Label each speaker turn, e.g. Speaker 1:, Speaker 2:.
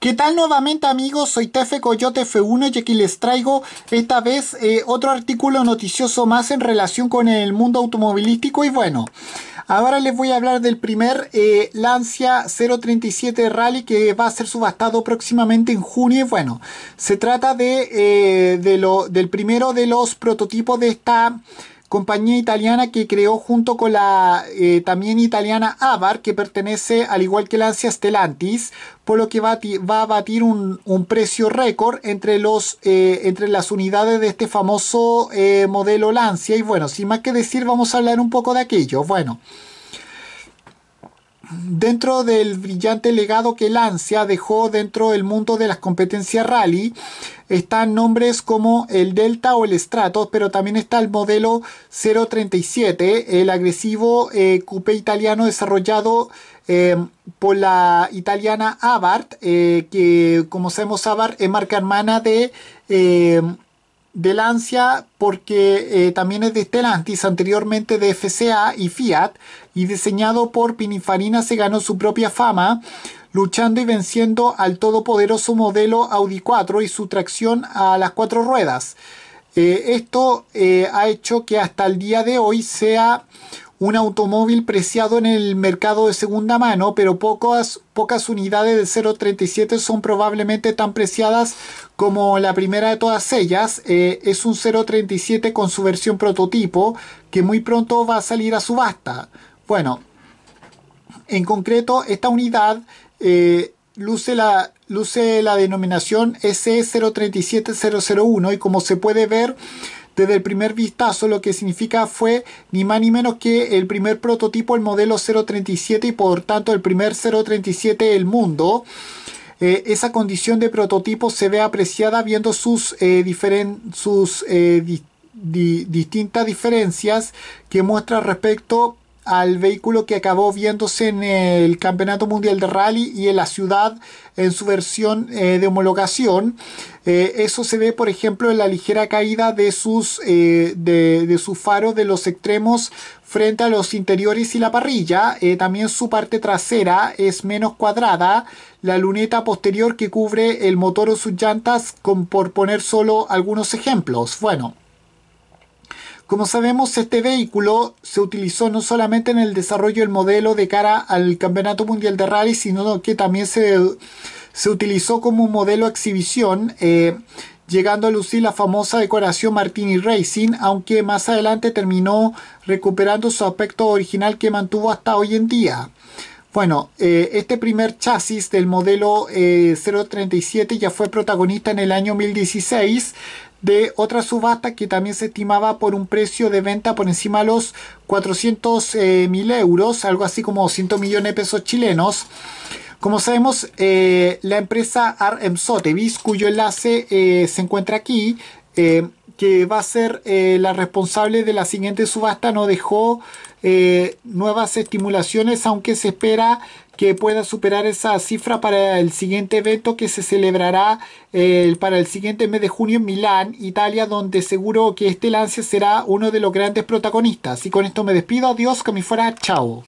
Speaker 1: ¿Qué tal nuevamente amigos? Soy Tefe Coyote F1 y aquí les traigo esta vez eh, otro artículo noticioso más en relación con el mundo automovilístico y bueno, ahora les voy a hablar del primer eh, Lancia 037 Rally que va a ser subastado próximamente en junio y bueno, se trata de, eh, lo, del primero de los prototipos de esta compañía italiana que creó junto con la eh, también italiana Avar, que pertenece al igual que Lancia Stellantis, por lo que va a, batir un, precio récord entre, los, eh, entre las unidades de este famoso eh, modelo Lancia. Y bueno, sin más que decir, vamos a hablar un poco de aquello. Bueno dentro del brillante legado que Lancia dejó dentro del mundo de las competencias rally, están nombres como el Delta o el Stratos, pero también está el modelo 037, el agresivo eh, coupé italiano desarrollado eh, por la italiana Abarth, eh, que como sabemos Abarth es marca hermana de de Lancia porque eh, también es de Stellantis, anteriormente de FCA y Fiat, y diseñado por Pininfarina se ganó su propia fama luchando y venciendo al todopoderoso modelo Audi 4 y su tracción a las cuatro ruedas. Eh, esto eh, ha hecho que hasta el día de hoy sea un automóvil preciado en el mercado de segunda mano, pero pocas, pocas unidades de 037 son probablemente tan preciadas como la primera de todas ellas. Eh, es un 037 con su versión prototipo que muy pronto va a salir a subasta. Bueno, en concreto, esta unidad eh, luce, la, luce la denominación SE037001 y como se puede ver, desde el primer vistazo lo que significa fue ni más ni menos que el primer prototipo, el modelo 037 y por tanto el primer 037 del mundo. Eh, esa condición de prototipo se ve apreciada viendo sus, eh, sus eh, distintas diferencias que muestra respecto al vehículo que acabó viéndose en el Campeonato Mundial de Rally y en la ciudad en su versión eh, de homologación. Eh, eso se ve, por ejemplo, en la ligera caída de sus, eh, de, faros de los extremos frente a los interiores y la parrilla. también su parte trasera es menos cuadrada. La luneta posterior que cubre el motor o sus llantas, con, por poner solo algunos ejemplos. Bueno. Como sabemos, este vehículo se utilizó no solamente en el desarrollo del modelo de cara al Campeonato Mundial de Rally, sino que también se, se utilizó como un modelo exhibición, eh, llegando a lucir la famosa decoración Martini Racing, aunque más adelante terminó recuperando su aspecto original que mantuvo hasta hoy en día. Bueno, eh, este primer chasis del modelo 037 eh, ya fue protagonista en el año 2016 de otra subasta que también se estimaba por un precio de venta por encima de los 400 eh, mil euros, algo así como 100 millones de pesos chilenos. Como sabemos, eh, la empresa Arm Sotheby's, cuyo enlace eh, se encuentra aquí, que va a ser eh, la responsable de la siguiente subasta, no dejó eh, nuevas estimulaciones, aunque se espera que pueda superar esa cifra para el siguiente evento que se celebrará eh, para el siguiente mes de junio en Milán, Italia, donde seguro que este lance será uno de los grandes protagonistas. Y con esto me despido, adiós, que me fuera, chao.